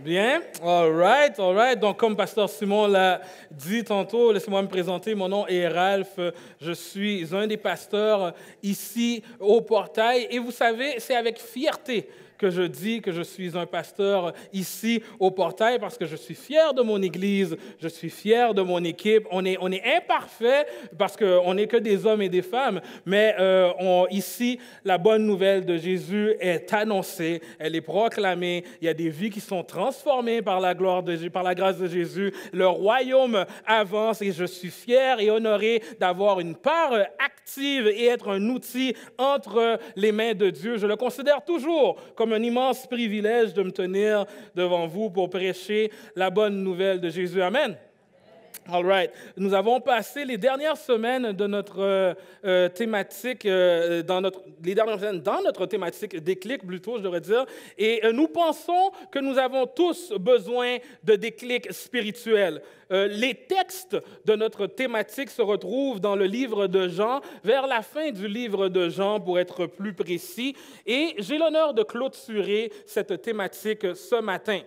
Bien, all right, all right. Donc, comme Pasteur Simon l'a dit tantôt, laissez-moi me présenter. Mon nom est Ralph. Je suis un des pasteurs ici au portail. Et vous savez, c'est avec fierté que je dis que je suis un pasteur ici au portail parce que je suis fier de mon Église, je suis fier de mon équipe. On est, on est imparfait parce qu'on n'est que des hommes et des femmes, mais euh, ici, la bonne nouvelle de Jésus est annoncée, elle est proclamée. Il y a des vies qui sont transformées par la, gloire de, par la grâce de Jésus. Le royaume avance et je suis fier et honoré d'avoir une part active et être un outil entre les mains de Dieu. Je le considère toujours comme un immense privilège de me tenir devant vous pour prêcher la bonne nouvelle de Jésus. Amen. All right. Nous avons passé les dernières semaines de notre euh, euh, thématique, euh, dans notre, les dernières dans notre thématique déclic, plutôt, je devrais dire, et nous pensons que nous avons tous besoin de déclics spirituels. les textes de notre thématique se retrouvent dans le livre de Jean, vers la fin du livre de Jean, pour être plus précis, et j'ai l'honneur de clôturer cette thématique ce matin.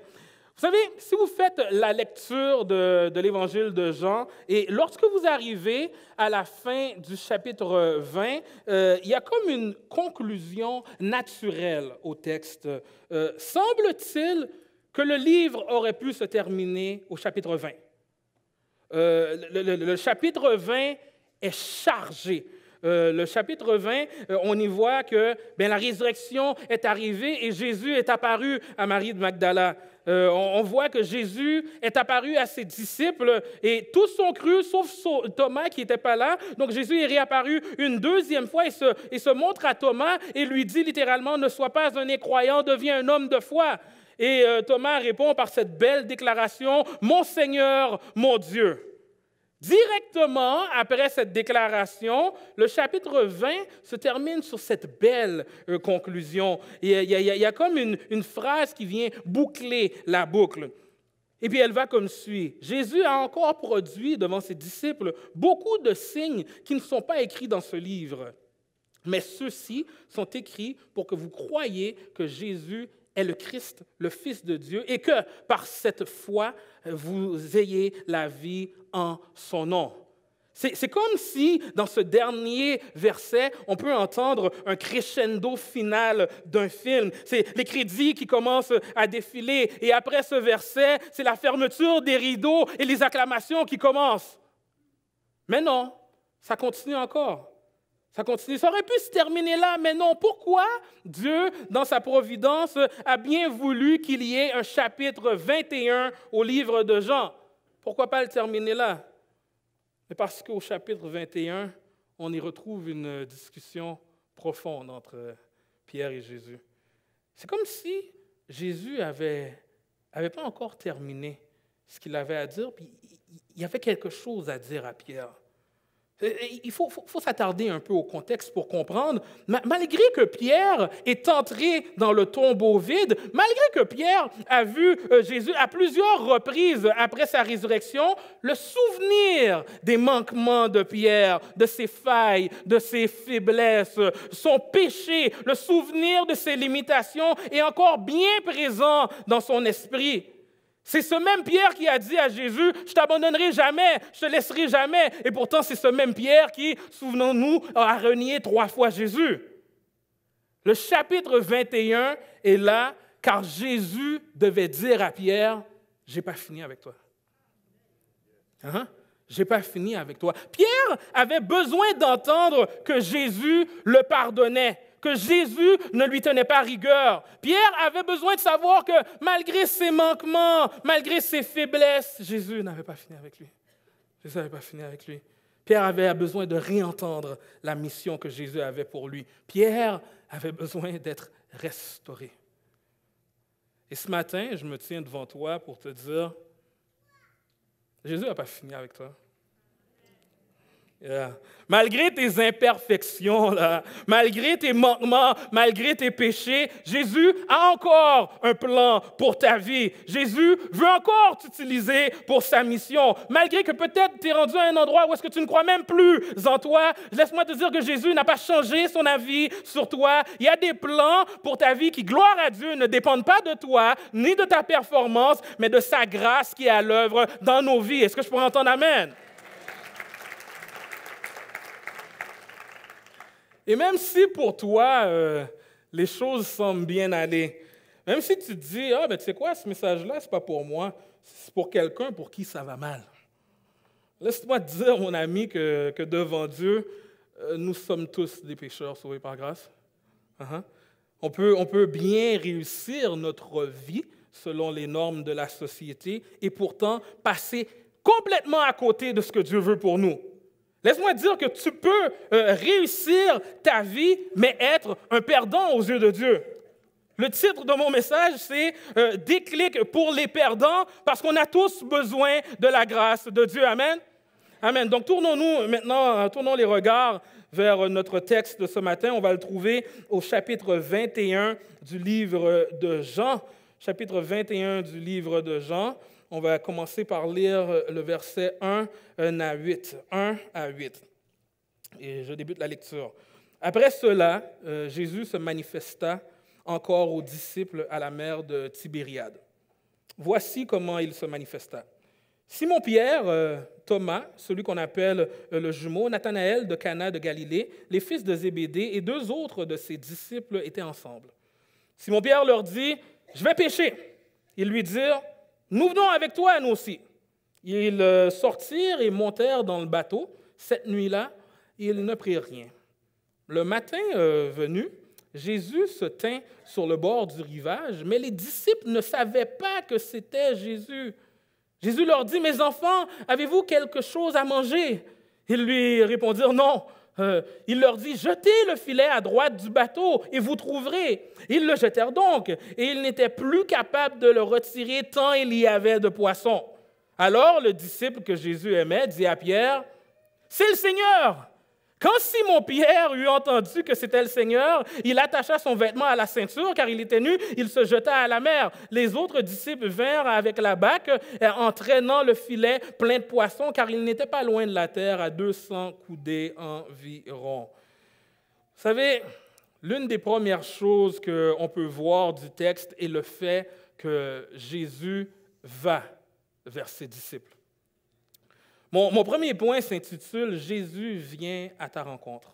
Vous savez, si vous faites la lecture de, l'évangile de Jean, et lorsque vous arrivez à la fin du chapitre 20, euh, il y a comme une conclusion naturelle au texte. Euh, semble-t-il que le livre aurait pu se terminer au chapitre 20. Euh, le, chapitre 20 est chargé. le chapitre 20, on y voit que ben, la résurrection est arrivée et Jésus est apparu à Marie de Magdala. Euh, on, voit que Jésus est apparu à ses disciples et tous sont cru sauf Thomas qui n'était pas là. Donc Jésus est réapparu une deuxième fois et se, montre à Thomas et lui dit littéralement, ne sois pas un incroyant, deviens un homme de foi. Et euh, Thomas répond par cette belle déclaration, Mon Seigneur, mon Dieu. Directement après cette déclaration, le chapitre 20 se termine sur cette belle euh, conclusion. Euh, il y a, il y comme une, une phrase qui vient boucler la boucle. Et puis elle va comme suit. Jésus a encore produit devant ses disciples beaucoup de signes qui ne sont pas écrits dans ce livre. Mais ceux-ci sont écrits pour que vous croyiez que Jésus est le Christ, le Fils de Dieu, et que par cette foi, vous ayez la vie en son nom. C'est comme si, dans ce dernier verset, on peut entendre un crescendo final d'un film. C'est les crédits qui commencent à défiler, et après ce verset, c'est la fermeture des rideaux et les acclamations qui commencent. Mais non, ça continue encore. Ça continue. Ça aurait pu se terminer là, mais non. Pourquoi Dieu, dans sa providence, a bien voulu qu'il y ait un chapitre 21 au livre de Jean Pourquoi pas le terminer là Mais parce qu'au chapitre 21, on y retrouve une discussion profonde entre Pierre et Jésus. C'est comme si Jésus avait, avait pas encore terminé ce qu'il avait à dire, puis il y avait quelque chose à dire à Pierre. Euh, euh, il faut, s'attarder un peu au contexte pour comprendre. Malgré que Pierre est entré dans le tombeau vide, malgré que Pierre a vu euh, Jésus à plusieurs reprises après sa résurrection, le souvenir des manquements de Pierre, de ses failles, de ses faiblesses, son péché, le souvenir de ses limitations est encore bien présent dans son esprit. C'est ce même Pierre qui a dit à Jésus, je t'abandonnerai jamais, je te laisserai jamais. Et pourtant, c'est ce même Pierre qui, souvenons-nous, a renié trois fois Jésus. Le chapitre 21 est là car Jésus devait dire à Pierre, j'ai pas fini avec toi. Hein? J'ai pas fini avec toi. Pierre avait besoin d'entendre que Jésus le pardonnait que Jésus ne lui tenait pas rigueur. Pierre avait besoin de savoir que malgré ses manquements, malgré ses faiblesses, Jésus n'avait pas fini avec lui. Jésus n'avait pas fini avec lui. Pierre avait besoin de réentendre la mission que Jésus avait pour lui. Pierre avait besoin d'être restauré. Et ce matin, je me tiens devant toi pour te dire, Jésus n'a pas fini avec toi. Malgré tes imperfections, malgré tes manquements, malgré tes péchés, Jésus a encore un plan pour ta vie. Jésus veut encore t'utiliser pour sa mission. Malgré que peut-être tu es rendu à un endroit où est-ce que tu ne crois même plus en toi, laisse-moi te dire que Jésus n'a pas changé son avis sur toi. Il y a des plans pour ta vie qui, gloire à Dieu, ne dépendent pas de toi ni de ta performance, mais de sa grâce qui est à l'œuvre dans nos vies. Est-ce que je pourrais entendre Amen? Et même si pour toi, euh, les choses semblent bien aller, même si tu te dis, ah, ben, tu sais quoi, ce message-là, ce n'est pas pour moi, c'est pour quelqu'un pour qui ça va mal. Laisse-moi te dire, mon ami, que, que devant Dieu, euh, nous sommes tous des pécheurs sauvés par grâce. Uh-huh. on, peut, on peut bien réussir notre vie selon les normes de la société et pourtant passer complètement à côté de ce que Dieu veut pour nous. Laisse-moi dire que tu peux euh, réussir ta vie, mais être un perdant aux yeux de Dieu. Le titre de mon message, c'est euh, Déclic pour les perdants, parce qu'on a tous besoin de la grâce de Dieu. Amen. Amen. Donc tournons-nous maintenant, euh, tournons les regards vers notre texte de ce matin. On va le trouver au chapitre 21 du livre de Jean. Chapitre 21 du livre de Jean. On va commencer par lire euh, le verset 1, à 8. 1 à 8. Et je débute la lecture. Après cela, euh, Jésus se manifesta encore aux disciples à la mer de Tibériade. Voici comment il se manifesta. Simon-Pierre, euh, Thomas, celui qu'on appelle le jumeau, Nathanaël de Cana de Galilée, les fils de Zébédée et deux autres de ses disciples étaient ensemble. Simon-Pierre leur dit, Je vais pêcher !» Ils lui dirent, nous venons avec toi, nous aussi. Ils euh, sortirent et montèrent dans le bateau. Cette nuit-là, ils ne prirent rien. Le matin euh, venu, Jésus se tint sur le bord du rivage, mais les disciples ne savaient pas que c'était Jésus. Jésus leur dit, Mes enfants, avez-vous quelque chose à manger Ils lui répondirent, Non. Euh, il leur dit, jetez le filet à droite du bateau et vous trouverez. Ils le jetèrent donc, et ils n'étaient plus capables de le retirer tant il y avait de poissons. Alors le disciple que Jésus aimait dit à Pierre, C'est le Seigneur. Quand Simon-Pierre eut entendu que c'était le Seigneur, il attacha son vêtement à la ceinture car il était nu, il se jeta à la mer. Les autres disciples vinrent avec la bac, euh, entraînant le filet plein de poissons car il n'était pas loin de la terre, à 200 coudées environ. Vous savez, l'une des premières choses qu'on peut voir du texte est le fait que Jésus va vers ses disciples. Mon, premier point s'intitule Jésus vient à ta rencontre.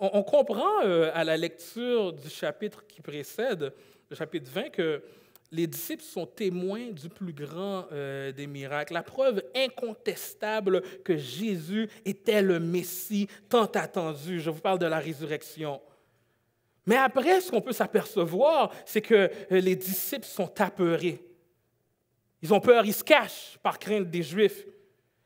On, comprend euh, à la lecture du chapitre qui précède, le chapitre 20, que les disciples sont témoins du plus grand euh, des miracles, la preuve incontestable que Jésus était le Messie tant attendu. Je vous parle de la résurrection. Mais après, ce qu'on peut s'apercevoir, c'est que euh, les disciples sont apeurés. Ils ont peur, ils se cachent par crainte des Juifs.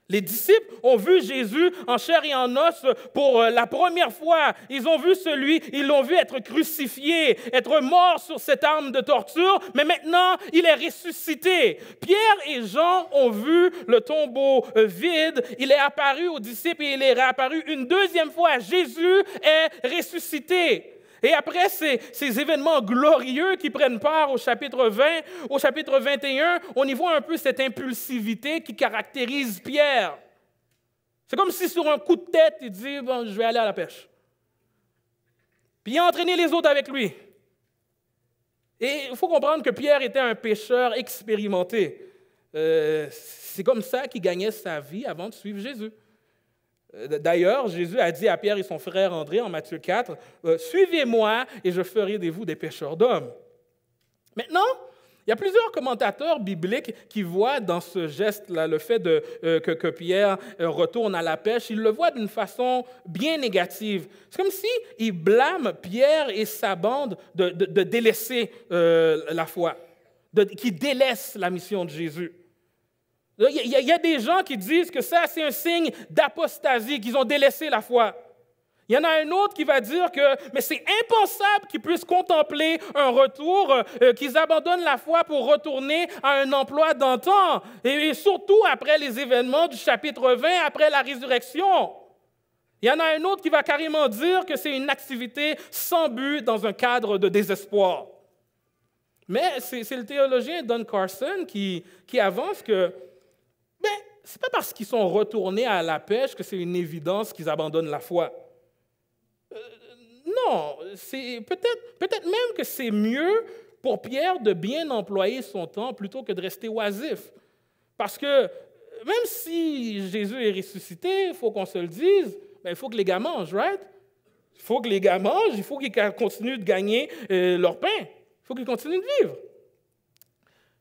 Les disciples ont vu Jésus en chair et en os pour euh, la première fois. Ils ont vu celui, ils l'ont vu être crucifié, être mort sur cette arme de torture, mais maintenant il est ressuscité. Pierre et Jean ont vu le tombeau euh, vide. Il est apparu aux disciples et il est réapparu une deuxième fois. Jésus est ressuscité. Et après ces, ces, événements glorieux qui prennent part au chapitre 20, au chapitre 21, on y voit un peu cette impulsivité qui caractérise Pierre. C'est comme si sur un coup de tête, il dit, bon, je vais aller à la pêche. Puis il a entraîné les autres avec lui. Et il faut comprendre que Pierre était un pêcheur expérimenté. Euh, c'est comme ça qu'il gagnait sa vie avant de suivre Jésus. Euh, d'ailleurs, Jésus a dit à Pierre et son frère André en Matthieu 4, euh, Suivez-moi et je ferai de vous des pêcheurs d'hommes. Maintenant, il y a plusieurs commentateurs bibliques qui voient dans ce geste-là le fait euh, que, Pierre retourne à la pêche, ils le voient d'une façon bien négative. C'est comme si il blâme Pierre et sa bande de, délaisser la foi, qui délaissent la mission de Jésus. Il y, a, des gens qui disent que ça, c'est un signe d'apostasie, qu'ils ont délaissé la foi. Il y en a un autre qui va dire que, mais c'est impensable qu'ils puissent contempler un retour, euh, euh, qu'ils abandonnent la foi pour retourner à un emploi d'antan, et, surtout après les événements du chapitre 20, après la résurrection. Il y en a un autre qui va carrément dire que c'est une activité sans but dans un cadre de désespoir. Mais c'est le théologien Don Carson qui avance que mais ce n'est pas parce qu'ils sont retournés à la pêche que c'est une évidence qu'ils abandonnent la foi. Euh, non, c'est peut-être, peut-être même que c'est mieux pour Pierre de bien employer son temps plutôt que de rester oisif. Parce que euh, même si Jésus est ressuscité, il faut qu'on se le dise, ben, il faut que les gars mangent, right? Il faut que les gars mangent, il faut qu'ils continuent de gagner euh, leur pain, il faut qu'ils continuent de vivre.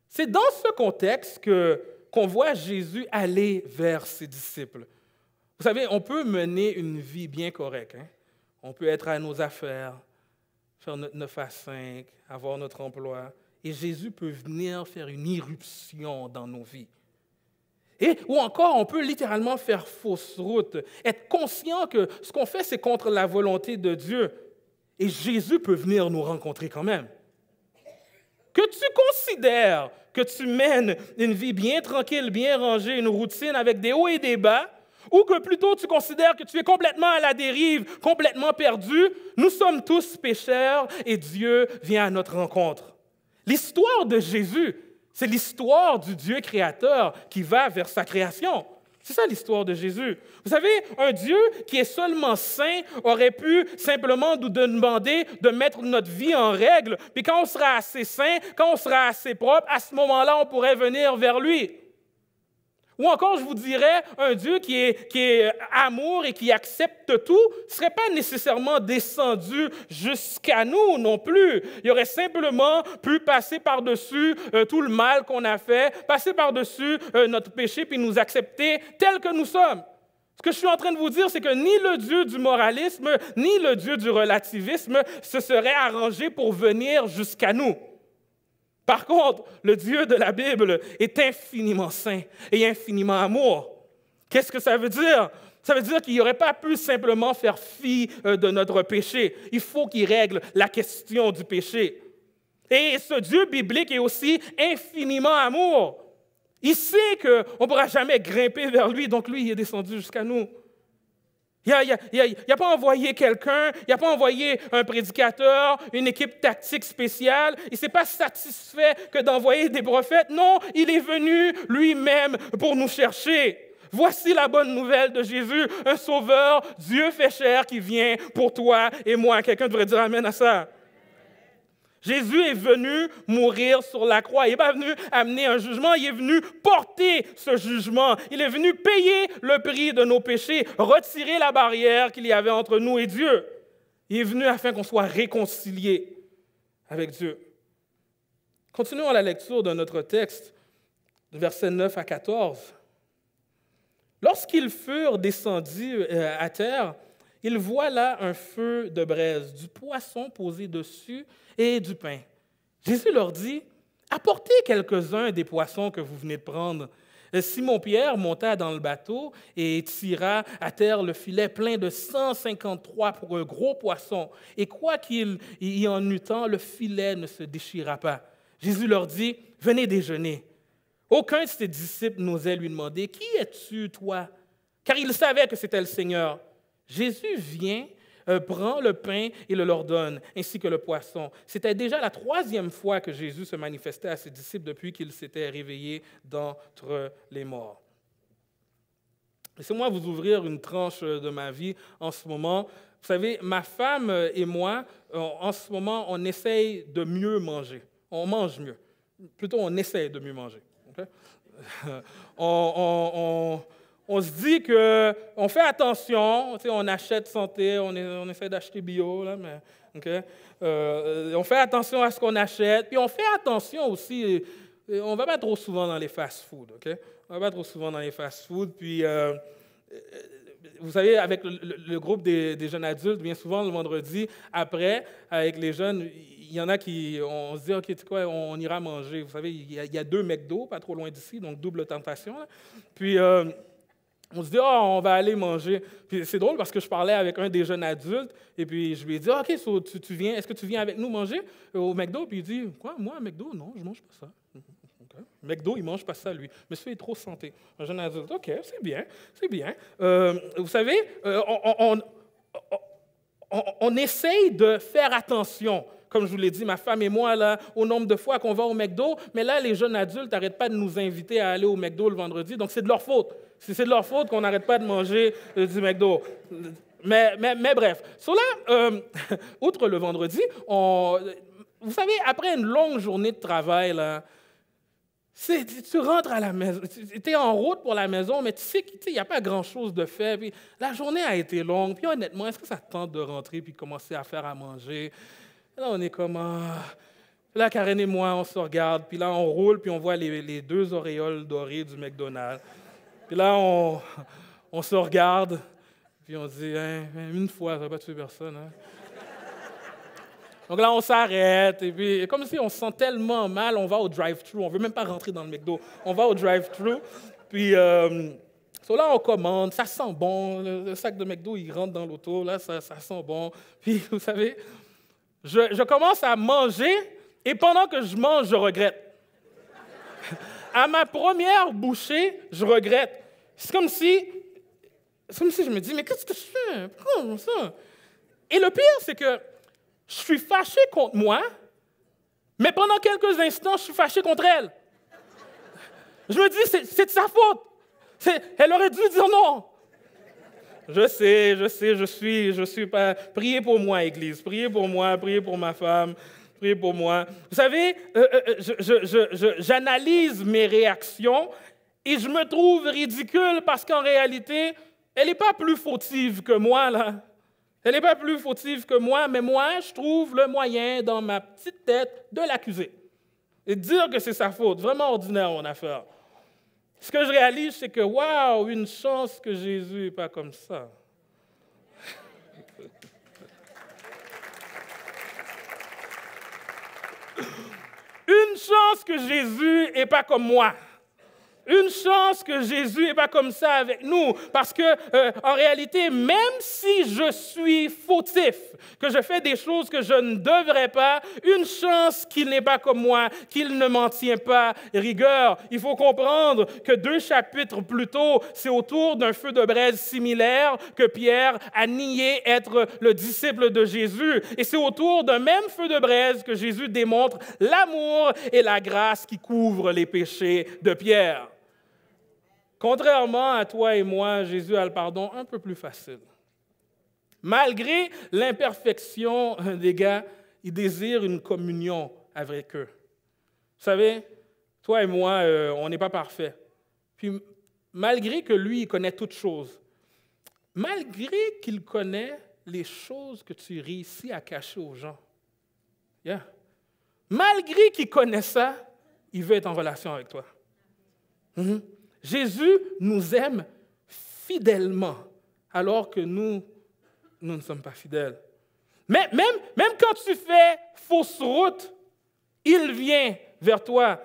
C'est dans ce contexte que qu'on voit Jésus aller vers ses disciples. Vous savez, on peut mener une vie bien correcte. Hein. On peut être à nos affaires, faire notre 9 à 5, avoir notre emploi. Et Jésus peut venir faire une irruption dans nos vies. Et, ou encore, on peut littéralement faire fausse route, être conscient que ce qu'on fait, c'est contre la volonté de Dieu. Et Jésus peut venir nous rencontrer quand même. Que tu considères que tu mènes une vie bien tranquille, bien rangée, une routine avec des hauts et des bas, ou que plutôt tu considères que tu es complètement à la dérive, complètement perdu, nous sommes tous pécheurs et Dieu vient à notre rencontre. L'histoire de Jésus, c'est l'histoire du Dieu créateur qui va vers sa création. C'est ça l'histoire de Jésus. Vous savez, un Dieu qui est seulement saint aurait pu simplement nous demander de mettre notre vie en règle. Puis quand on sera assez saint, quand on sera assez propre, à ce moment-là, on pourrait venir vers lui. Ou encore, je vous dirais, un Dieu qui est, euh, amour et qui accepte tout ne serait pas nécessairement descendu jusqu'à nous non plus. Il aurait simplement pu passer par-dessus euh, tout le mal qu'on a fait, passer par-dessus euh, notre péché, puis nous accepter tels que nous sommes. Ce que je suis en train de vous dire, c'est que ni le Dieu du moralisme, ni le Dieu du relativisme se serait arrangé pour venir jusqu'à nous. Par contre, le Dieu de la Bible est infiniment saint et infiniment amour. Qu'est-ce que ça veut dire? Ça veut dire qu'il n'aurait pas pu simplement faire fi euh, de notre péché. Il faut qu'il règle la question du péché. Et ce Dieu biblique est aussi infiniment amour. Il sait qu'on ne pourra jamais grimper vers lui, donc lui, est descendu jusqu'à nous. Il n'a a, pas envoyé quelqu'un, il a pas envoyé un prédicateur, une équipe tactique spéciale. Il ne s'est pas satisfait que d'envoyer des prophètes. Non, il est venu lui-même pour nous chercher. Voici la bonne nouvelle de Jésus, un sauveur, Dieu fait cher, qui vient pour toi et moi. Quelqu'un devrait dire Amen à ça. Jésus est venu mourir sur la croix. Il n'est pas venu amener un jugement, il est venu porter ce jugement. Il est venu payer le prix de nos péchés, retirer la barrière qu'il y avait entre nous et Dieu. Il est venu afin qu'on soit réconciliés avec Dieu. Continuons la lecture de notre texte, versets 9 à 14. Lorsqu'ils furent descendus euh, à terre, il voit là un feu de braise, du poisson posé dessus et du pain. Jésus leur dit, Apportez quelques-uns des poissons que vous venez de prendre. Simon-Pierre monta dans le bateau et tira à terre le filet plein de 153 pour un gros poisson. Et quoi qu'il y en eût tant, le filet ne se déchira pas. Jésus leur dit, venez déjeuner. Aucun de ses disciples n'osait lui demander, Qui es-tu, toi Car il savait que c'était le Seigneur. Jésus vient, euh, prend le pain et le leur donne, ainsi que le poisson. C'était déjà la troisième fois que Jésus se manifestait à ses disciples depuis qu'il s'était réveillé d'entre les morts. Laissez-moi vous ouvrir une tranche de ma vie en ce moment. Vous savez, ma femme et moi, euh, en ce moment, on essaye de mieux manger. On mange mieux. Plutôt, on essaye de mieux manger. on on se dit que on fait attention, on achète santé, on, essaie d'acheter bio, là, mais, euh, on fait attention à ce qu'on achète, puis on fait attention aussi, euh, on ne va pas trop souvent dans les fast-foods, on ne va pas trop souvent dans les fast-foods, puis euh, vous savez, avec le, groupe des, jeunes adultes, bien souvent le vendredi, après, avec les jeunes, il y en a qui, on se dit, OK, tu quoi, on, ira manger. Vous savez, il y, a, deux McDo, pas trop loin d'ici, donc double tentation. Puis... Euh, on se dit, ah, on va aller manger. Puis c'est drôle parce que je parlais avec un des jeunes adultes, et puis je lui ai dit, ah, OK, tu, viens, est-ce que tu viens avec nous manger au McDo? Puis il dit, quoi, moi, McDo? Non, je mange pas ça. Okay. McDo, il mange pas ça, lui. Monsieur est trop santé. Un jeune adulte, OK, c'est bien, c'est bien. Euh, vous savez, euh, on, on, essaye de faire attention comme je vous l'ai dit, ma femme et moi, là, au nombre de fois qu'on va au McDo. Mais là, les jeunes adultes n'arrêtent pas de nous inviter à aller au McDo le vendredi, donc c'est de leur faute. Si c'est de leur faute qu'on n'arrête pas de manger euh, du McDo. Mais, mais, mais bref, cela, là, euh, outre le vendredi, vous savez, après une longue journée de travail, là, tu rentres à la maison, tu es en route pour la maison, mais tu sais qu'il n'y a pas grand-chose de fait. la journée a été longue. Puis honnêtement, est-ce que ça tente de rentrer puis commencer à faire à manger? Là, on est comme... Ah. Là, Karen et moi, on se regarde, puis là, on roule, puis on voit les, les deux auréoles dorées du McDonald's. Puis là, on, on se regarde, puis on se dit, hein, hein, une fois, ça va pas tuer personne. Hein. Donc là, on s'arrête, et puis comme si on se sent tellement mal, on va au drive-thru. On veut même pas rentrer dans le McDo. On va au drive-thru, puis euh, là, on commande, ça sent bon. Le, sac de McDo, il rentre dans l'auto, là, ça, sent bon. Puis, vous savez, je commence à manger, et pendant que je mange, je regrette à ma première bouchée, je regrette. C'est comme si, comme si je me dis, mais qu'est-ce que je fais? Pourquoi ça? Et le pire, c'est que je suis fâché contre moi, mais pendant quelques instants, je suis fâché contre elle. Je me dis, c'est de sa faute. Elle aurait dû dire non. Je sais, je sais, je suis, je suis pas. Priez pour moi, Église. Priez pour moi, priez pour ma femme pour moi. Vous savez, euh, euh, euh, j'analyse mes réactions et je me trouve ridicule parce qu'en réalité, elle n'est pas plus fautive que moi, là. Elle n'est pas plus fautive que moi, mais moi, je trouve le moyen dans ma petite tête de l'accuser et de dire que c'est sa faute. Vraiment ordinaire, mon affaire. Ce que je réalise, c'est que, waouh, une chance que Jésus n'est pas comme ça. Une chance que Jésus n'est pas comme moi. Une chance que Jésus n'est pas comme ça avec nous, parce que euh, en réalité, même si je suis fautif, que je fais des choses que je ne devrais pas, une chance qu'il n'est pas comme moi, qu'il ne m'en tient pas rigueur. Il faut comprendre que deux chapitres plus tôt, c'est autour d'un feu de braise similaire que Pierre a nié être le disciple de Jésus, et c'est autour d'un même feu de braise que Jésus démontre l'amour et la grâce qui couvrent les péchés de Pierre. Contrairement à toi et moi, Jésus a le pardon un peu plus facile. Malgré l'imperfection des gars, il désire une communion avec eux. Vous savez, toi et moi, euh, on n'est pas parfaits. Puis, malgré que lui, il connaît toutes choses, malgré qu'il connaît les choses que tu réussis à cacher aux gens, malgré qu'il connaît ça, il veut être en relation avec toi. Mhm. Jésus nous aime fidèlement alors que nous, nous ne sommes pas fidèles. Mais même, quand tu fais fausse route, il vient vers toi.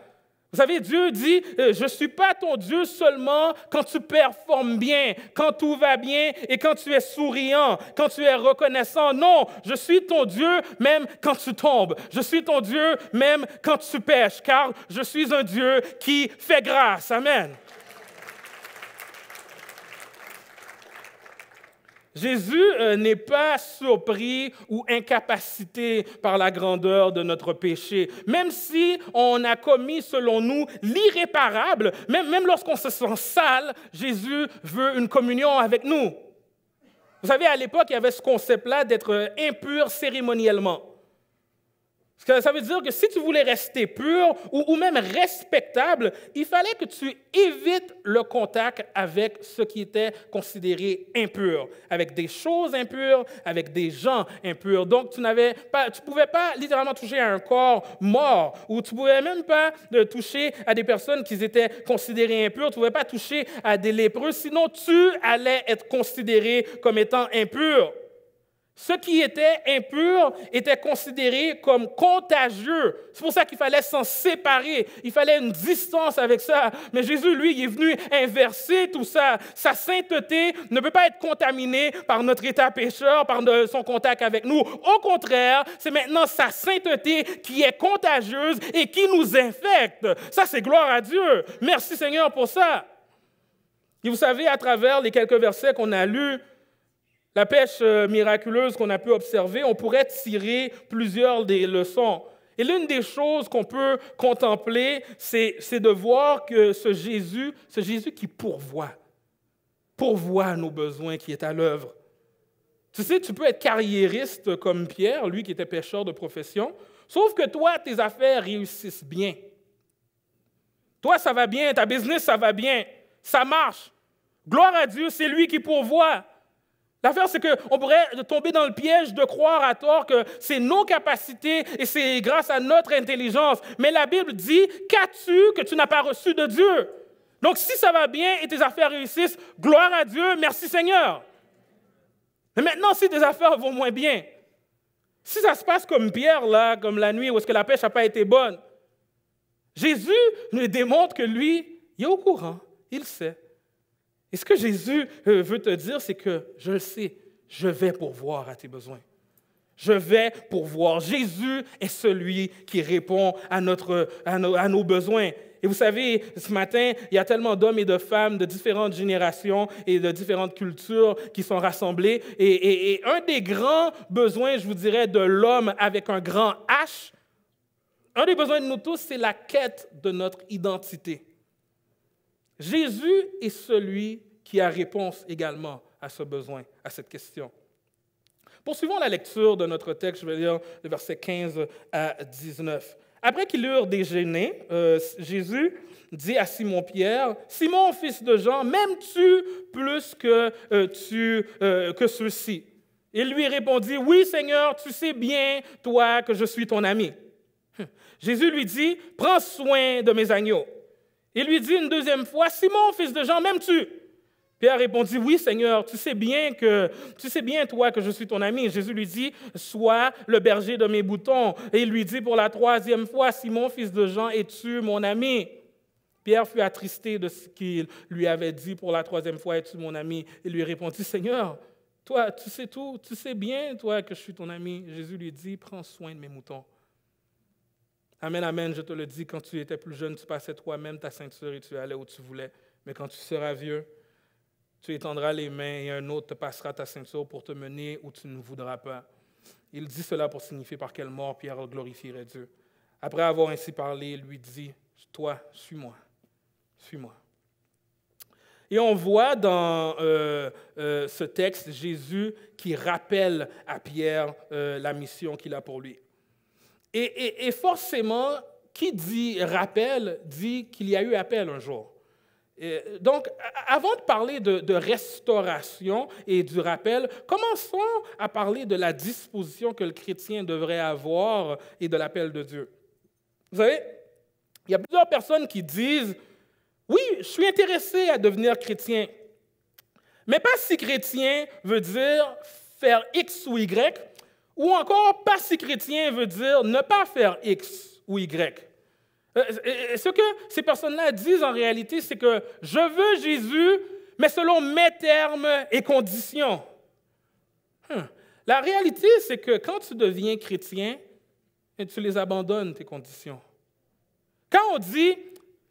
Vous savez, Dieu dit, euh, je ne suis pas ton Dieu seulement quand tu performes bien, quand tout va bien et quand tu es souriant, quand tu es reconnaissant. Non, je suis ton Dieu même quand tu tombes. Je suis ton Dieu même quand tu pèches, car je suis un Dieu qui fait grâce. Amen. Jésus euh, n'est pas surpris ou incapacité par la grandeur de notre péché. Même si on a commis, selon nous, l'irréparable, même, même lorsqu'on se sent sale, Jésus veut une communion avec nous. Vous savez, à l'époque, il y avait ce concept-là d'être impur cérémoniellement. Ça veut dire que si tu voulais rester pur ou, même respectable, il fallait que tu évites le contact avec ce qui était considéré impur, avec des choses impures, avec des gens impurs. Donc, tu n'avais pas, tu pouvais pas littéralement toucher à un corps mort, ou tu pouvais même pas euh, toucher à des personnes qui étaient considérées impures, tu pouvais pas toucher à des lépreux, sinon tu allais être considéré comme étant impur. Ce qui était impur était considéré comme contagieux. C'est pour ça qu'il fallait s'en séparer. Il fallait une distance avec ça. Mais Jésus, lui, est venu inverser tout ça. Sa sainteté ne peut pas être contaminée par notre état pécheur, par son contact avec nous. Au contraire, c'est maintenant sa sainteté qui est contagieuse et qui nous infecte. Ça, c'est gloire à Dieu. Merci Seigneur pour ça. Et vous savez, à travers les quelques versets qu'on a lus, la pêche euh, miraculeuse qu'on a pu observer, on pourrait tirer plusieurs des leçons. Et l'une des choses qu'on peut contempler, c'est, de voir que ce Jésus, ce Jésus qui pourvoit, pourvoit nos besoins, qui est à l'œuvre. Tu sais, tu peux être carriériste comme Pierre, lui qui était pêcheur de profession, sauf que toi, tes affaires réussissent bien. Toi, ça va bien, ta business, ça va bien, ça marche. Gloire à Dieu, c'est lui qui pourvoit. L'affaire, c'est qu'on pourrait tomber dans le piège de croire à tort que c'est nos capacités et c'est grâce à notre intelligence. Mais la Bible dit, qu'as-tu que tu n'as pas reçu de Dieu? Donc si ça va bien et tes affaires réussissent, gloire à Dieu, merci Seigneur. Mais maintenant, si tes affaires vont moins bien, si ça se passe comme Pierre, là, comme la nuit, où est-ce que la pêche n'a pas été bonne, Jésus nous démontre que lui, il est au courant, il sait. Et ce que Jésus euh, veut te dire, c'est que je le sais, je vais pourvoir à tes besoins. Je vais pourvoir. Jésus est celui qui répond à, notre, à, nos, besoins. Et vous savez, ce matin, il y a tellement d'hommes et de femmes de différentes générations et de différentes cultures qui sont rassemblés. Et, et un des grands besoins, je vous dirais, de l'homme avec un grand H, un des besoins de nous tous, c'est la quête de notre identité. Jésus est celui qui a réponse également à ce besoin, à cette question. Poursuivons la lecture de notre texte, je vais lire le verset 15 à 19. Après qu'ils eurent déjeuné, euh, Jésus dit à Simon-Pierre, Simon, fils de Jean, m'aimes-tu plus que, euh, euh, que ceux-ci Il lui répondit, Oui Seigneur, tu sais bien, toi, que je suis ton ami. Jésus lui dit, Prends soin de mes agneaux. Il lui dit une deuxième fois, Simon, fils de Jean, m'aimes-tu Pierre répondit, oui Seigneur, tu sais bien que, tu sais bien toi que je suis ton ami. Jésus lui dit, sois le berger de mes boutons. Et il lui dit pour la troisième fois, Simon, fils de Jean, es-tu mon ami Pierre fut attristé de ce qu'il lui avait dit pour la troisième fois, es-tu mon ami Il lui répondit, Seigneur, toi, tu sais tout, tu sais bien, toi, que je suis ton ami. Jésus lui dit, prends soin de mes moutons. Amen, amen, je te le dis, quand tu étais plus jeune, tu passais toi-même ta ceinture et tu allais où tu voulais. Mais quand tu seras vieux, tu étendras les mains et un autre te passera ta ceinture pour te mener où tu ne voudras pas. Il dit cela pour signifier par quelle mort Pierre glorifierait Dieu. Après avoir ainsi parlé, il lui dit, Toi, suis-moi, suis-moi. Et on voit dans euh, euh, ce texte Jésus qui rappelle à Pierre euh, la mission qu'il a pour lui. Et, forcément, qui dit rappel dit qu'il y a eu appel un jour. donc, avant de parler de, de, restauration et du rappel, commençons à parler de la disposition que le chrétien devrait avoir et de l'appel de Dieu. Vous savez, il y a plusieurs personnes qui disent, oui, je suis intéressé à devenir chrétien, mais pas si chrétien veut dire faire X ou Y, ou encore, pas si chrétien veut dire ne pas faire X ou Y. Euh, euh, ce que ces personnes-là disent en réalité, c'est que je veux Jésus, mais selon mes termes et conditions. Hein. La réalité, c'est que quand tu deviens chrétien, tu les abandonnes, tes conditions. Quand on dit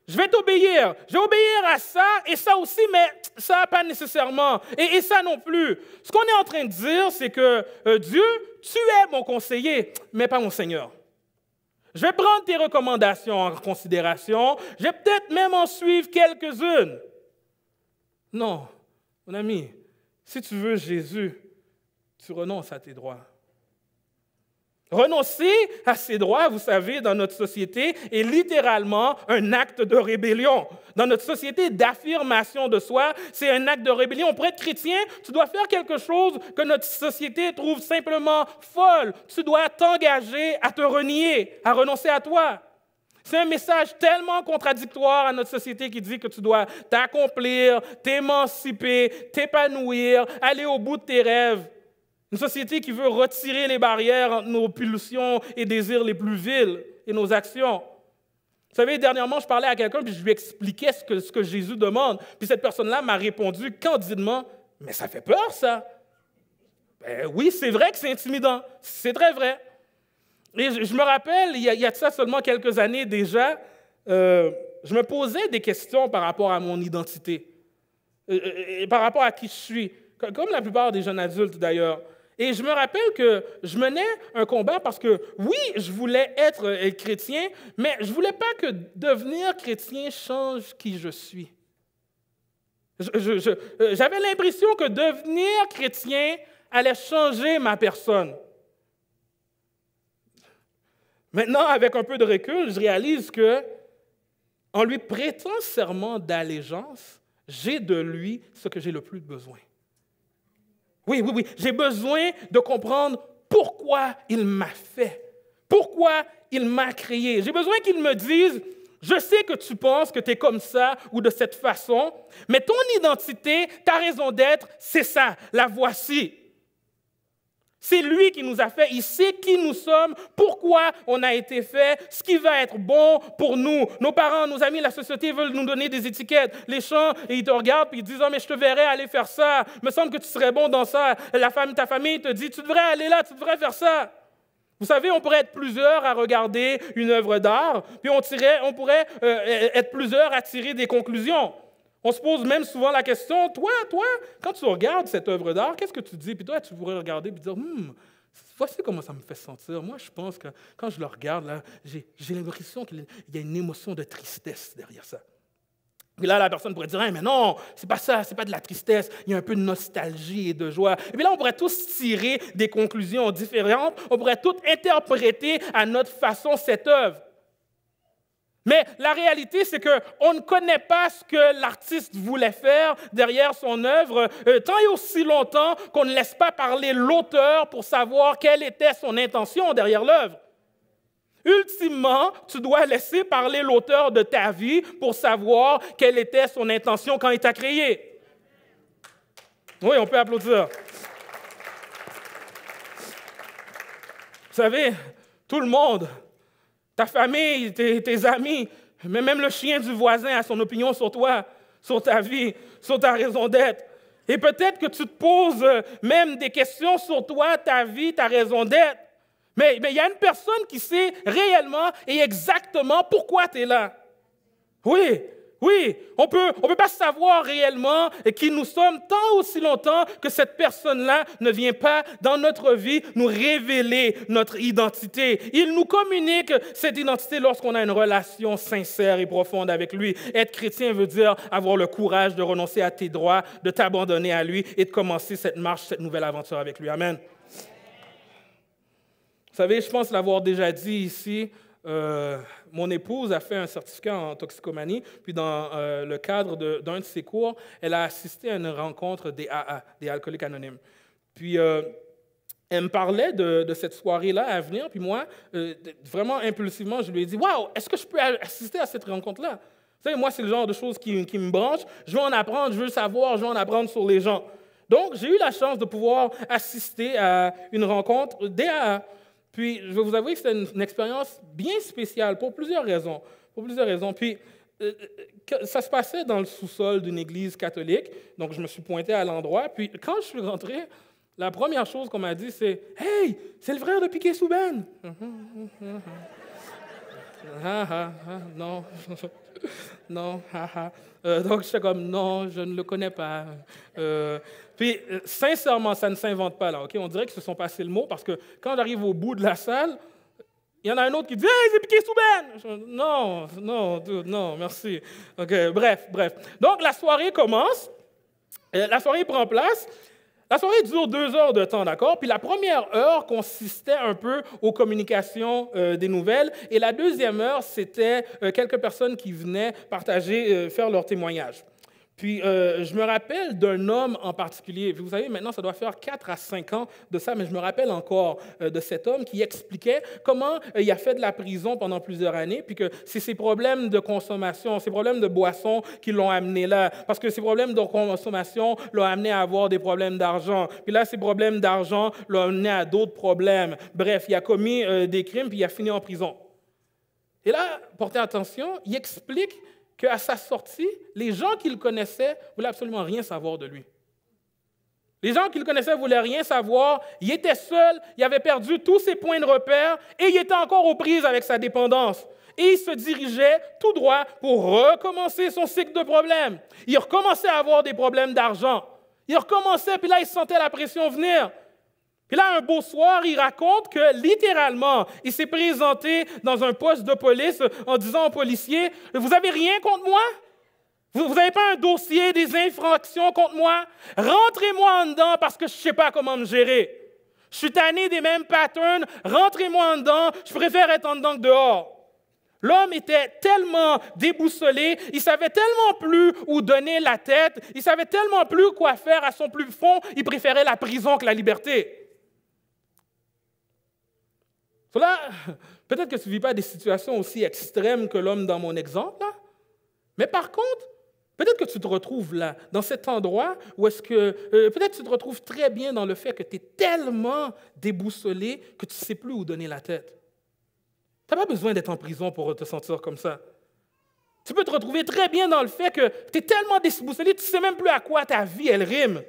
je vais t'obéir. Je vais obéir à ça et ça aussi, mais ça pas nécessairement. Et, ça non plus. Ce qu'on est en train de dire, c'est que euh, Dieu, tu es mon conseiller, mais pas mon Seigneur. Je vais prendre tes recommandations en considération. Je vais peut-être même en suivre quelques-unes. Non, mon ami, si tu veux Jésus, tu renonces à tes droits. Renoncer à ses droits, vous savez, dans notre société, est littéralement un acte de rébellion. Dans notre société d'affirmation de soi, c'est un acte de rébellion. Pour être chrétien, tu dois faire quelque chose que notre société trouve simplement folle. Tu dois t'engager à te renier, à renoncer à toi. C'est un message tellement contradictoire à notre société qui dit que tu dois t'accomplir, t'émanciper, t'épanouir, aller au bout de tes rêves. Une société qui veut retirer les barrières entre nos pulsions et désirs les plus vils et nos actions. Vous savez, dernièrement, je parlais à quelqu'un, puis je lui expliquais ce que, ce que Jésus demande. Puis cette personne-là m'a répondu candidement, mais ça fait peur, ça. Ben oui, c'est vrai que c'est intimidant. C'est très vrai. Et je, me rappelle, il y, a, ça seulement quelques années déjà, euh, je me posais des questions par rapport à mon identité, euh, euh, et par rapport à qui je suis, comme la plupart des jeunes adultes d'ailleurs. Et je me rappelle que je menais un combat parce que oui, je voulais être euh, chrétien, mais je ne voulais pas que devenir chrétien change qui je suis. Euh, j'avais l'impression que devenir chrétien allait changer ma personne. Maintenant, avec un peu de recul, je réalise que, en lui prêtant serment d'allégeance, j'ai de lui ce que j'ai le plus besoin. Oui, oui, oui. J'ai besoin de comprendre pourquoi il m'a fait, pourquoi il m'a créé. J'ai besoin qu'il me dise, je sais que tu penses que tu es comme ça ou de cette façon, mais ton identité, ta raison d'être, c'est ça, la voici. C'est lui qui nous a fait. Il sait qui nous sommes, pourquoi on a été fait, ce qui va être bon pour nous. Nos parents, nos amis, la société veulent nous donner des étiquettes. Les gens, et ils te regardent et ils disent oh, mais je te verrais aller faire ça. Me semble que tu serais bon dans ça. La femme, ta famille te dit Tu devrais aller là, tu devrais faire ça. Vous savez, on pourrait être plusieurs à regarder une œuvre d'art, puis on, pourrait euh, être plusieurs à tirer des conclusions. On se pose même souvent la question, toi, toi, quand tu regardes cette œuvre d'art, qu'est-ce que tu dis? Puis toi, tu pourrais regarder et dire, hmm, voici comment ça me fait sentir. Moi, je pense que quand je le regarde, là, j'ai, l'impression qu'il y a une émotion de tristesse derrière ça. Puis là, la personne pourrait dire, hein, mais non, c'est pas ça, c'est pas de la tristesse, il y a un peu de nostalgie et de joie. Et puis là, on pourrait tous tirer des conclusions différentes, on pourrait tous interpréter à notre façon cette œuvre. Mais la réalité, c'est qu'on ne connaît pas ce que l'artiste voulait faire derrière son œuvre, euh, tant et aussi longtemps qu'on ne laisse pas parler l'auteur pour savoir quelle était son intention derrière l'œuvre. Ultimement, tu dois laisser parler l'auteur de ta vie pour savoir quelle était son intention quand il t'a créé. Oui, on peut applaudir. Vous savez, tout le monde ta famille, tes, amis, mais même le chien du voisin a son opinion sur toi, sur ta vie, sur ta raison d'être. Et peut-être que tu te poses euh, même des questions sur toi, ta vie, ta raison d'être. Mais il y a une personne qui sait réellement et exactement pourquoi tu es là. Oui, oui, on peut, ne on peut pas savoir réellement qui nous sommes tant aussi longtemps que cette personne-là ne vient pas dans notre vie nous révéler notre identité. Il nous communique cette identité lorsqu'on a une relation sincère et profonde avec lui. Être chrétien veut dire avoir le courage de renoncer à tes droits, de t'abandonner à lui et de commencer cette marche, cette nouvelle aventure avec lui. Amen. Vous savez, je pense l'avoir déjà dit ici. Euh, mon épouse a fait un certificat en toxicomanie, puis dans euh, le cadre d'un de, ses cours, elle a assisté à une rencontre des AA, des alcooliques anonymes. Puis euh, elle me parlait de, cette soirée-là à venir, puis moi, euh, vraiment impulsivement, je lui ai dit Waouh, est-ce que je peux assister à cette rencontre-là Vous savez, moi, c'est le genre de choses qui, qui me branche. Je veux en apprendre, je veux savoir, je veux en apprendre sur les gens. Donc, j'ai eu la chance de pouvoir assister à une rencontre des AA. Puis, je vais vous avouer que c'était une, expérience bien spéciale pour plusieurs raisons. Pour plusieurs raisons. Puis, euh, euh, ça se passait dans le sous-sol d'une église catholique. Donc, je me suis pointé à l'endroit. Puis, quand je suis rentré, la première chose qu'on m'a dit, c'est Hey, c'est le frère de Piquet Souben. Ah, ah, ah, non. non, haha. Euh, donc, suis comme, non, je ne le connais pas. Euh, puis, euh, sincèrement, ça ne s'invente pas, là, OK? On dirait que se sont passés le mot, parce que quand j'arrive au bout de la salle, il y en a un autre qui dit Hey, c'est piqué Souben Non, non, non, merci. OK, bref, bref. Donc, la soirée commence, euh, la soirée prend place, la soirée dure deux heures de temps, d'accord Puis la première heure consistait un peu aux communications euh, des nouvelles, et la deuxième heure, c'était euh, quelques personnes qui venaient partager, euh, faire leur témoignage. Puis euh, je me rappelle d'un homme en particulier, vous savez, maintenant ça doit faire 4 à 5 ans de ça, mais je me rappelle encore euh, de cet homme qui expliquait comment euh, il a fait de la prison pendant plusieurs années, puis que c'est ses problèmes de consommation, ses problèmes de boisson qui l'ont amené là, parce que ses problèmes de consommation l'ont amené à avoir des problèmes d'argent, puis là, ses problèmes d'argent l'ont amené à d'autres problèmes. Bref, il a commis des crimes, puis il a fini en prison. Et là, portez attention, il explique qu'à sa sortie, les gens qu'il connaissait voulaient absolument rien savoir de lui. Les gens qu'il connaissait voulaient rien savoir, il était seul, il avait perdu tous ses points de repère et il était encore aux prises avec sa dépendance. Et il se dirigeait tout droit pour recommencer son cycle de problèmes. Il recommençait à avoir des problèmes d'argent. Il recommençait, puis là, il sentait la pression venir. Et là, un beau soir, il raconte que littéralement, il s'est présenté dans un poste de police en disant aux policiers, vous n'avez rien contre moi? Vous n'avez pas un dossier des infractions contre moi? Rentrez-moi en dedans parce que je ne sais pas comment me gérer. Je suis tanné des mêmes patterns. Rentrez-moi en dedans. Je préfère être en dedans que dehors. L'homme était tellement déboussolé, il savait tellement plus où donner la tête, il savait tellement plus quoi faire à son plus fond, il préférait la prison que la liberté peut-être que tu ne vis pas des situations aussi extrêmes que l'homme dans mon exemple, mais par contre, peut-être que tu te retrouves là, dans cet endroit où est-ce que. Euh, peut-être tu te retrouves très bien dans le fait que tu es tellement déboussolé que tu ne sais plus où donner la tête. Tu n'as pas besoin d'être en prison pour te sentir comme ça. Tu peux te retrouver très bien dans le fait que tu es tellement déboussolé, que tu ne sais même plus à quoi ta vie, elle rime.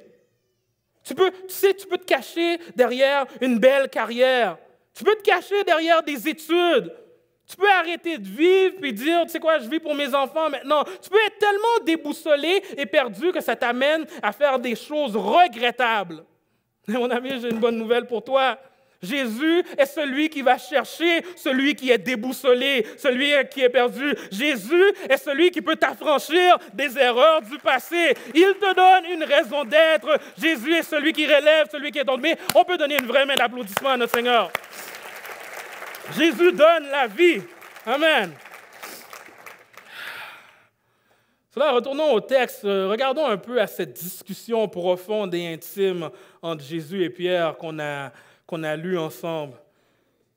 Tu peux, tu sais, tu peux te cacher derrière une belle carrière. Tu peux te cacher derrière des études. Tu peux arrêter de vivre puis dire, tu sais quoi, je vis pour mes enfants maintenant. Tu peux être tellement déboussolé et perdu que ça t'amène à faire des choses regrettables. Mais mon ami, j'ai une bonne nouvelle pour toi. Jésus est celui qui va chercher celui qui est déboussolé, celui qui est perdu. Jésus est celui qui peut t'affranchir des erreurs du passé. Il te donne une raison d'être. Jésus est celui qui relève, celui qui est tombé. On peut donner une vraie main d'applaudissement à notre Seigneur. Jésus donne la vie. Amen. Cela, retournons au texte. Regardons un peu à cette discussion profonde et intime entre Jésus et Pierre qu'on a, qu'on a lue ensemble.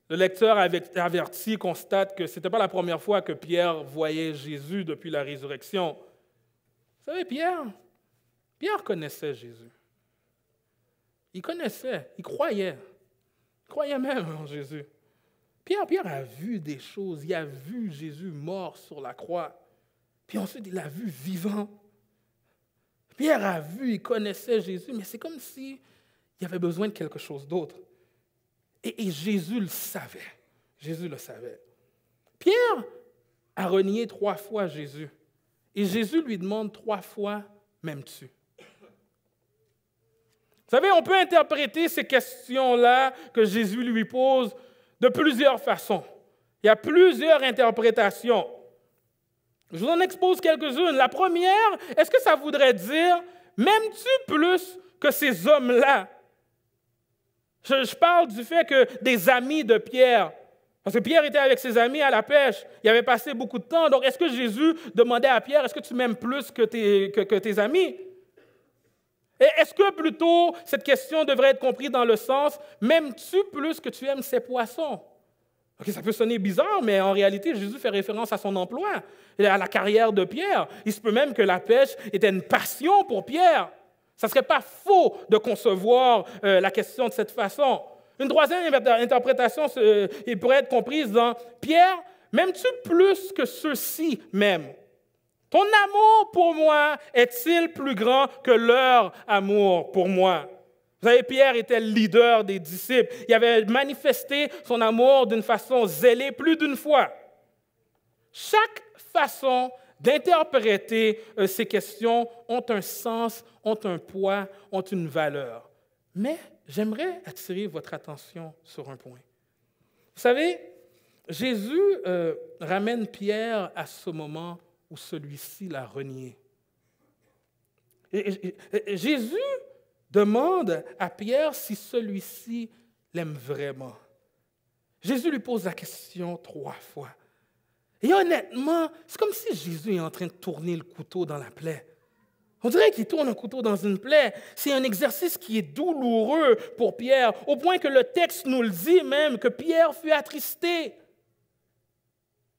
Le lecteur averti constate que ce n'était pas la première fois que Pierre voyait Jésus depuis la résurrection. Vous savez, Pierre, Pierre connaissait Jésus. Il connaissait, il croyait. Il croyait même en Jésus. Pierre, a vu des choses. Il a vu Jésus mort sur la croix. Puis ensuite, il l'a vu vivant. Pierre a vu, il connaissait Jésus, mais c'est comme s'il il avait besoin de quelque chose d'autre. Et, Jésus le savait. Jésus le savait. Pierre a renié trois fois Jésus. Et Jésus lui demande trois fois, même tu Vous savez, on peut interpréter ces questions-là que Jésus lui pose de plusieurs façons. Il y a plusieurs interprétations. Je vous en expose quelques-unes. La première, est-ce que ça voudrait dire, m'aimes-tu plus que ces hommes-là je, parle du fait que des amis de Pierre, parce que Pierre était avec ses amis à la pêche, il avait passé beaucoup de temps, donc est-ce que Jésus demandait à Pierre, est-ce que tu m'aimes plus que que tes amis est-ce que plutôt cette question devrait être comprise dans le sens M'aimes-tu plus que tu aimes ces poissons Ok, Ça peut sonner bizarre, mais en réalité, Jésus fait référence à son emploi, à la carrière de Pierre. Il se peut même que la pêche était une passion pour Pierre. Ça ne serait pas faux de concevoir euh, la question de cette façon. Une troisième interprétation euh, pourrait être comprise dans Pierre, m'aimes-tu plus que ceux-ci même ton amour pour moi est-il plus grand que leur amour pour moi? Vous savez, Pierre était le leader des disciples. Il avait manifesté son amour d'une façon zélée plus d'une fois. Chaque façon d'interpréter euh, ces questions ont un sens, ont un poids, ont une valeur. Mais j'aimerais attirer votre attention sur un point. Vous savez, Jésus euh, ramène Pierre à ce moment où celui-ci l'a renié. Et, Jésus demande à Pierre si celui-ci l'aime vraiment. Jésus lui pose la question trois fois. Et honnêtement, c'est comme si Jésus est en train de tourner le couteau dans la plaie. On dirait qu'il tourne un couteau dans une plaie. C'est un exercice qui est douloureux pour Pierre, au point que le texte nous le dit même, que Pierre fut attristé.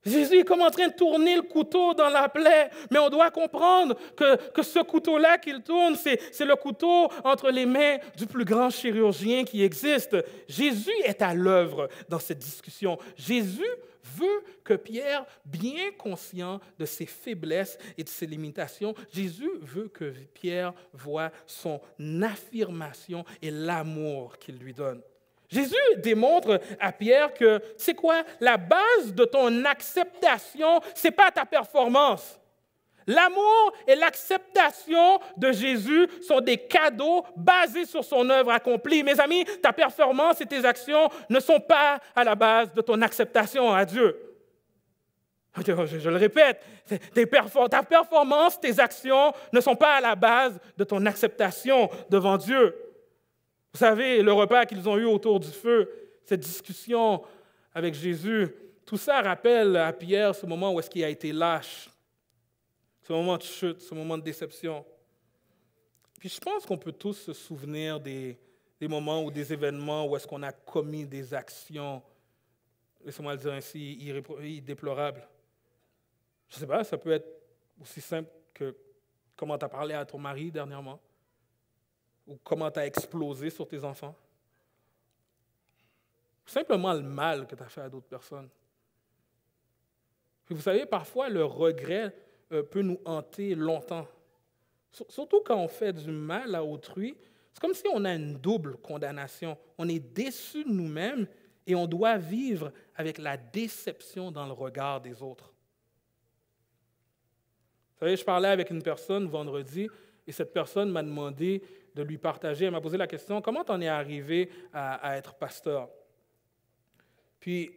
Jésus est comme en train de tourner le couteau dans la plaie, mais on doit comprendre que, ce couteau-là qu'il tourne, c'est le couteau entre les mains du plus grand chirurgien qui existe. Jésus est à l'œuvre dans cette discussion. Jésus veut que Pierre, bien conscient de ses faiblesses et de ses limitations, Jésus veut que Pierre voit son affirmation et l'amour qu'il lui donne. Jésus démontre à Pierre que c'est quoi la base de ton acceptation, c'est pas ta performance. L'amour et l'acceptation de Jésus sont des cadeaux basés sur son œuvre accomplie. Mes amis, ta performance et tes actions ne sont pas à la base de ton acceptation à Dieu. Je, le répète, ta performance, tes actions ne sont pas à la base de ton acceptation devant Dieu. Vous savez, le repas qu'ils ont eu autour du feu, cette discussion avec Jésus, tout ça rappelle à Pierre ce moment où est-ce qu'il a été lâche, ce moment de chute, ce moment de déception. Puis je pense qu'on peut tous se souvenir des, moments ou des événements où est-ce qu'on a commis des actions, laissez-moi le dire ainsi, déplorables. Je ne sais pas, ça peut être aussi simple que comment tu as parlé à ton mari dernièrement ou comment tu as explosé sur tes enfants. Simplement le mal que tu as fait à d'autres personnes. vous savez, parfois le regret euh, peut nous hanter longtemps. Surtout quand on fait du mal à autrui, c'est comme si on a une double condamnation. On est déçu de nous-mêmes et on doit vivre avec la déception dans le regard des autres. Vous savez, je parlais avec une personne vendredi et cette personne m'a demandé lui partager. Elle m'a posé la question, comment t'en es arrivé à, être pasteur Puis,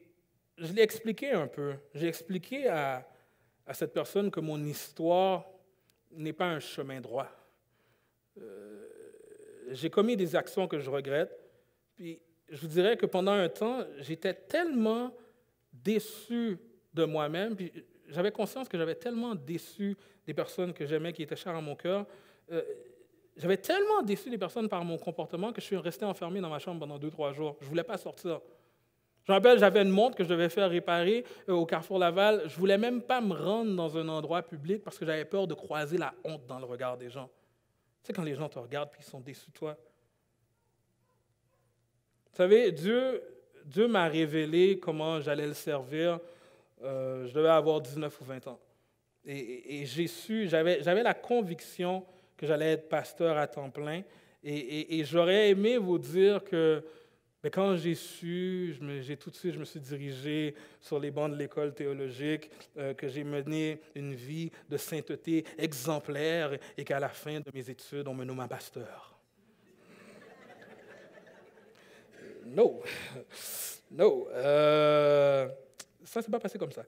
je l'ai expliqué un peu. J'ai expliqué à, cette personne que mon histoire n'est pas un chemin droit. Euh, j'ai commis des actions que je regrette. Puis je vous dirais que pendant un temps, j'étais tellement déçu de moi-même, puis j'avais conscience que j'avais tellement déçu des personnes que j'aimais, qui étaient chères à mon cœur. Euh, j'avais tellement déçu les personnes par mon comportement que je suis resté enfermé dans ma chambre pendant deux, trois jours. Je ne voulais pas sortir. Je me rappelle, j'avais une montre que je devais faire réparer euh, au Carrefour Laval. Je ne voulais même pas me rendre dans un endroit public parce que j'avais peur de croiser la honte dans le regard des gens. Tu sais, quand les gens te regardent puis ils sont déçus de toi. Tu savez, Dieu, Dieu m'a révélé comment j'allais le servir. Euh, je devais avoir 19 ou 20 ans. Et, et j'ai su, j'avais la conviction que j'allais être pasteur à temps plein. Et, j'aurais aimé vous dire que mais ben, quand j'ai su, j'ai tout de suite, je me suis dirigé sur les bancs de l'école théologique, euh, que j'ai mené une vie de sainteté exemplaire et qu'à la fin de mes études, on me nomma pasteur. non, non, euh, ça ne s'est pas passé comme ça.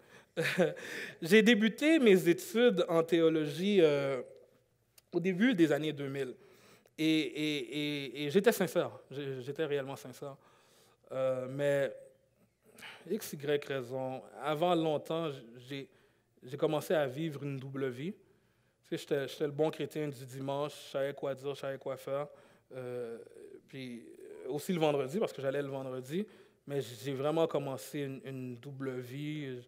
j'ai débuté mes études en théologie euh, au début des années 2000. Et, j'étais sincère, j'étais réellement sincère. Euh, mais X, Y raison, avant longtemps, j'ai commencé à vivre une double vie. Tu sais, j'étais le bon chrétien du dimanche, je savais quoi dire, je savais quoi faire. Euh, puis aussi le vendredi, parce que j'allais le vendredi. Mais j'ai vraiment commencé une, une double vie.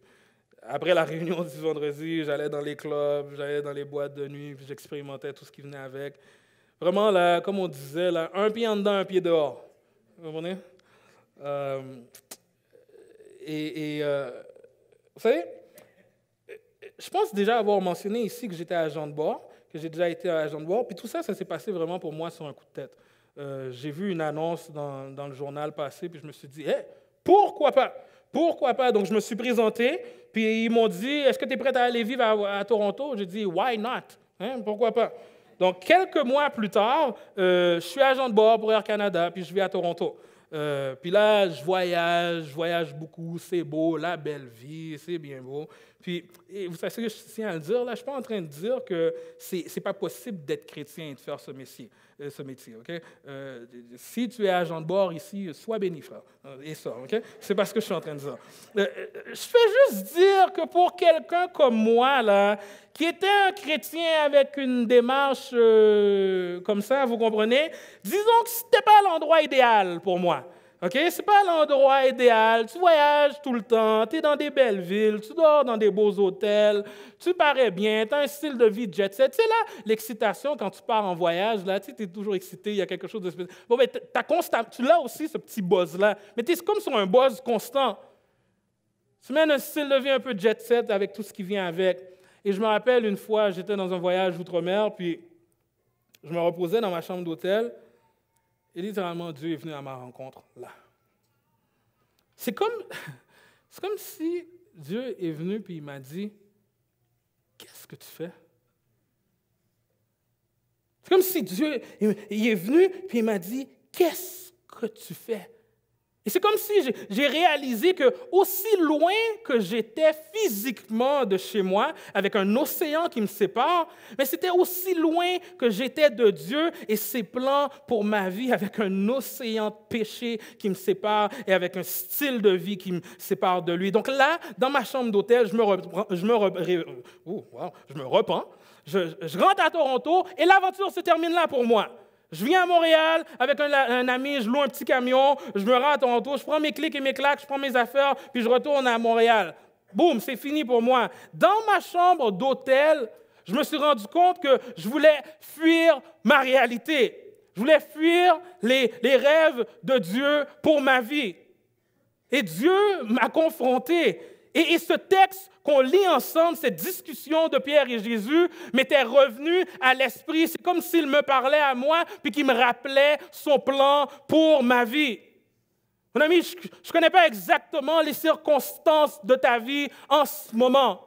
Après la réunion du vendredi, j'allais dans les clubs, j'allais dans les boîtes de nuit, j'expérimentais tout ce qui venait avec. Vraiment, là, comme on disait, là, un pied en dedans, un pied dehors. Vous comprenez? Euh, et, euh, vous savez, je pense déjà avoir mentionné ici que j'étais agent de bord, que j'ai déjà été agent de bord. Puis tout ça, ça s'est passé vraiment pour moi sur un coup de tête. Euh, j'ai vu une annonce dans, dans, le journal passer, puis je me suis dit, hé, pourquoi pas? Pourquoi pas? Donc, je me suis présenté, puis ils m'ont dit Est-ce que tu es prêt à aller vivre à, Toronto? J'ai dit Why not? Hein, pourquoi pas? Donc, quelques mois plus tard, euh, je suis agent de bord pour Air Canada, puis je vis à Toronto. Euh, puis là, je voyage, je voyage beaucoup, c'est beau, la belle vie, c'est bien beau. Puis, et vous savez, ce que je tiens à le dire, là, je ne suis pas en train de dire que ce n'est pas possible d'être chrétien et de faire ce métier. Euh, ce métier euh, si tu es agent de bord ici, sois béni, frère. Euh, et ça, OK? c'est parce que je suis en train de dire. je fais juste dire que pour quelqu'un comme moi, là, qui était un chrétien avec une démarche comme ça, vous comprenez, disons que ce n'était pas l'endroit idéal pour moi. OK? C'est pas l'endroit idéal. Tu voyages tout le temps, tu es dans des belles villes, tu dors dans des beaux hôtels, tu parais bien, tu as un style de vie jet set. Tu sais, là, l'excitation quand tu pars en voyage, là, tu es toujours excité, il y a quelque chose de spécial. Bon, ben, as tu l'as aussi, ce petit buzz-là, mais tu es comme sur un buzz constant. Tu mènes un style de vie un peu jet set avec tout ce qui vient avec. Et je me rappelle une fois, j'étais dans un voyage outre-mer, puis je me reposais dans ma chambre d'hôtel. Et littéralement, Dieu est venu à ma rencontre là. C'est comme, c'est comme si Dieu est venu et il m'a dit, qu'est-ce que tu fais? C'est comme si Dieu est venu et il m'a dit, qu'est-ce que tu fais? Et c'est comme si j'ai réalisé que aussi loin que j'étais physiquement de chez moi, avec un océan qui me sépare, mais c'était aussi loin que j'étais de Dieu et ses plans pour ma vie, avec un océan de péché qui me sépare et avec un style de vie qui me sépare de lui. Donc là, dans ma chambre d'hôtel, je me, reprends, je, me je me repens, je rentre à Toronto et l'aventure se termine là pour moi. Je viens à Montréal avec un, ami, je loue un petit camion, je me rends à Toronto, je prends mes clics et mes claques, je prends mes affaires, puis je retourne à Montréal. Boum, c'est fini pour moi. Dans ma chambre d'hôtel, je me suis rendu compte que je voulais fuir ma réalité. Je voulais fuir les, les rêves de Dieu pour ma vie. Et Dieu m'a confronté. Et, ce texte qu'on lit ensemble, cette discussion de Pierre et Jésus, m'était revenu à l'esprit. C'est comme s'il me parlait à moi, puis qu'il me rappelait son plan pour ma vie. Mon ami, je ne connais pas exactement les circonstances de ta vie en ce moment,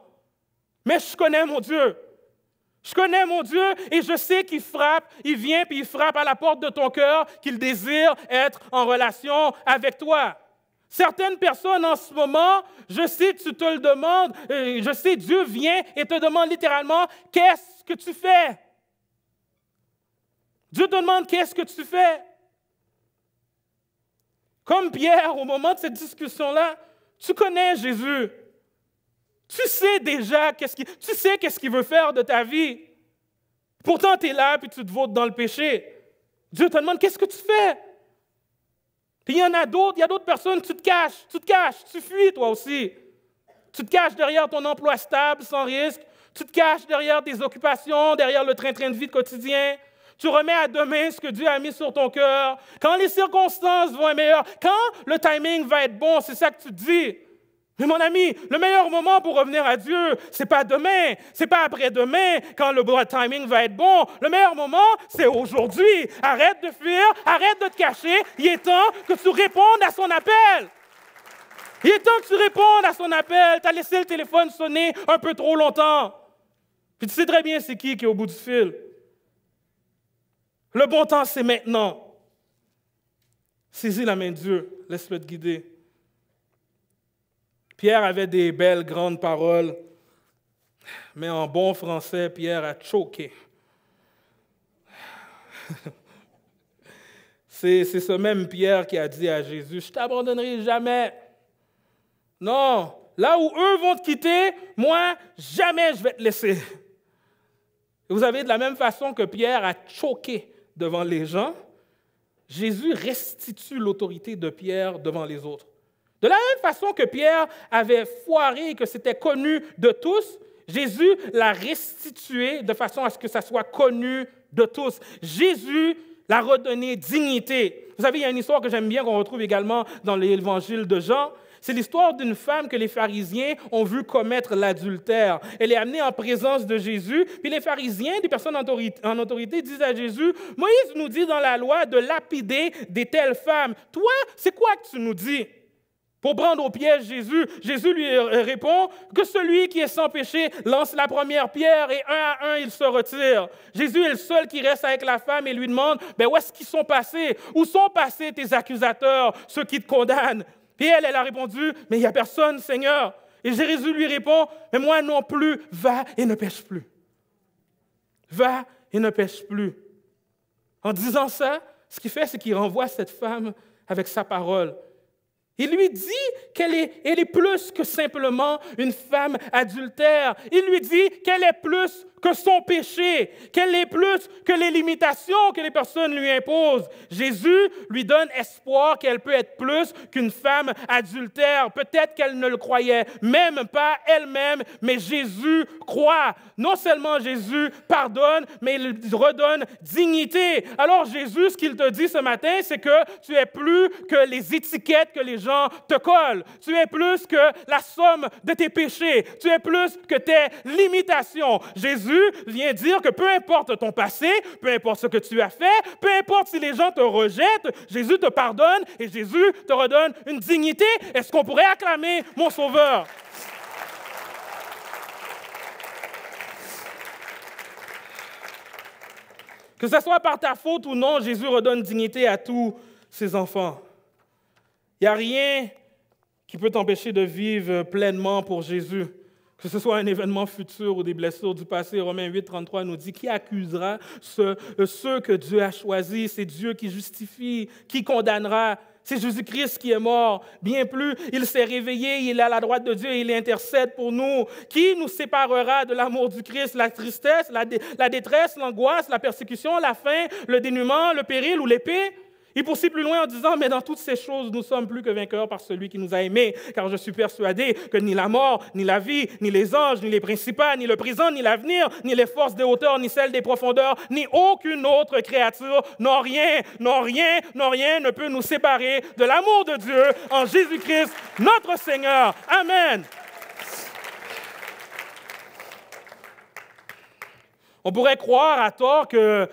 mais je connais mon Dieu. Je connais mon Dieu et je sais qu'il frappe, il vient puis il frappe à la porte de ton cœur, qu'il désire être en relation avec toi. Certaines personnes en ce moment, je sais, tu te le demandes, je sais, Dieu vient et te demande littéralement, qu'est-ce que tu fais? Dieu te demande, qu'est-ce que tu fais? Comme Pierre, au moment de cette discussion-là, tu connais Jésus. Tu sais déjà qu'est-ce qu'il, tu sais qu'est-ce qu'il veut faire de ta vie. Pourtant, tu es là, et tu te votes dans le péché. Dieu te demande, qu'est-ce que tu fais? il y en a d'autres, il y a d'autres personnes, tu te caches, tu te caches, tu fuis toi aussi. Tu te caches derrière ton emploi stable, sans risque. Tu te caches derrière tes occupations, derrière le train-train de vie quotidien. Tu remets à demain ce que Dieu a mis sur ton cœur. Quand les circonstances vont être meilleures, quand le timing va être bon, c'est ça que tu dis. Mais mon ami, le meilleur moment pour revenir à Dieu, c'est pas demain, c'est pas après-demain quand le bon timing va être bon. Le meilleur moment, c'est aujourd'hui. Arrête de fuir, arrête de te cacher. Il est temps que tu répondes à son appel. Il est temps que tu répondes à son appel. Tu as laissé le téléphone sonner un peu trop longtemps. Puis tu sais très bien c'est qui qui est au bout du fil. Le bon temps, c'est maintenant. Saisis la main de Dieu, laisse-le te guider. Pierre avait des belles grandes paroles, mais en bon français, Pierre a choqué. C'est ce même Pierre qui a dit à Jésus, je t'abandonnerai jamais. Non, là où eux vont te quitter, moi, jamais je vais te laisser. Vous avez de la même façon que Pierre a choqué devant les gens, Jésus restitue l'autorité de Pierre devant les autres. De la même façon que Pierre avait foiré et que c'était connu de tous, Jésus l'a restitué de façon à ce que ça soit connu de tous. Jésus l'a redonné dignité. Vous savez, il y a une histoire que j'aime bien qu'on retrouve également dans l'évangile de Jean. C'est l'histoire d'une femme que les pharisiens ont vu commettre l'adultère. Elle est amenée en présence de Jésus, puis les pharisiens, des personnes en autorité, disent à Jésus, Moïse nous dit dans la loi de lapider des telles femmes. Toi, c'est quoi que tu nous dis? Pour prendre au piège Jésus, Jésus lui euh, répond que celui qui est sans péché lance la première pierre et un à un il se retire. Jésus est le seul qui reste avec la femme et lui demande mais ben, où est-ce qu'ils sont passés Où sont passés tes accusateurs, ceux qui te condamnent Et elle, elle a répondu mais il n'y a personne, Seigneur. Et Jésus lui répond mais moi non plus, va et ne pêche plus. Va et ne pêche plus. En disant ça, ce qu'il fait, c'est qu'il renvoie cette femme avec sa parole. Il lui dit qu'elle est, plus que simplement une femme adultère. Il lui dit qu'elle est plus que son péché, qu'elle est plus que les limitations que les personnes lui imposent. Jésus lui donne espoir qu'elle peut être plus qu'une femme adultère. Peut-être qu'elle ne le croyait même pas elle-même, mais Jésus croit. Non seulement Jésus pardonne, mais il redonne dignité. Alors Jésus, ce qu'il te dit ce matin, c'est que tu es plus que les étiquettes que les gens te collent. Tu es plus que la somme de tes péchés. Tu es plus que tes limitations. Jésus Jésus vient dire que peu importe ton passé, peu importe ce que tu as fait, peu importe si les gens te rejettent, Jésus te pardonne et Jésus te redonne une dignité. Est-ce qu'on pourrait acclamer mon Sauveur? Que ce soit par ta faute ou non, Jésus redonne dignité à tous ses enfants. Il n'y a rien qui peut t'empêcher de vivre pleinement pour Jésus. Que ce soit un événement futur ou des blessures du passé, Romains 8, 33 nous dit, qui accusera euh, ceux, que Dieu a choisis C'est Dieu qui justifie, qui condamnera. C'est Jésus-Christ qui est mort. Bien plus, il s'est réveillé, il est à la droite de Dieu, il intercède pour nous. Qui nous séparera de l'amour du Christ La tristesse, la, la détresse, l'angoisse, la persécution, la faim, le dénuement, le péril ou l'épée il poursuit plus loin en disant, mais dans toutes ces choses, nous sommes plus que vainqueurs par celui qui nous a aimés, car je suis persuadé que ni la mort, ni la vie, ni les anges, ni les principales, ni le présent, ni l'avenir, ni les forces des hauteurs, ni celles des profondeurs, ni aucune autre créature, n'ont rien, non rien, non rien ne peut nous séparer de l'amour de Dieu en Jésus-Christ, notre Seigneur. Amen. On pourrait croire à tort que,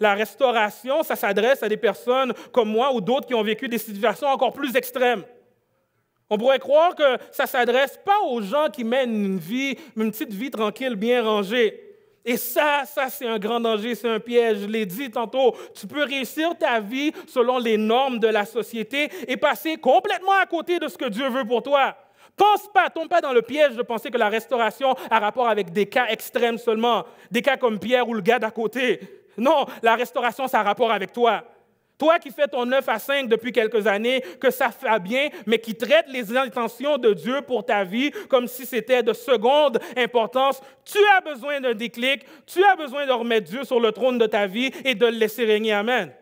la restauration, ça s'adresse à des personnes comme moi ou d'autres qui ont vécu des situations encore plus extrêmes. On pourrait croire que ça s'adresse pas aux gens qui mènent une vie, une petite vie tranquille, bien rangée. Et ça, ça, c'est un grand danger, c'est un piège. Je l'ai dit tantôt, tu peux réussir ta vie selon les normes de la société et passer complètement à côté de ce que Dieu veut pour toi. Pense pas, tombe pas dans le piège de penser que la restauration a rapport avec des cas extrêmes seulement, des cas comme Pierre ou le gars d'à côté. Non, la restauration, ça a rapport avec toi. Toi qui fais ton 9 à 5 depuis quelques années, que ça fait bien, mais qui traite les intentions de Dieu pour ta vie comme si c'était de seconde importance, tu as besoin d'un déclic, tu as besoin de remettre Dieu sur le trône de ta vie et de le laisser régner. Amen.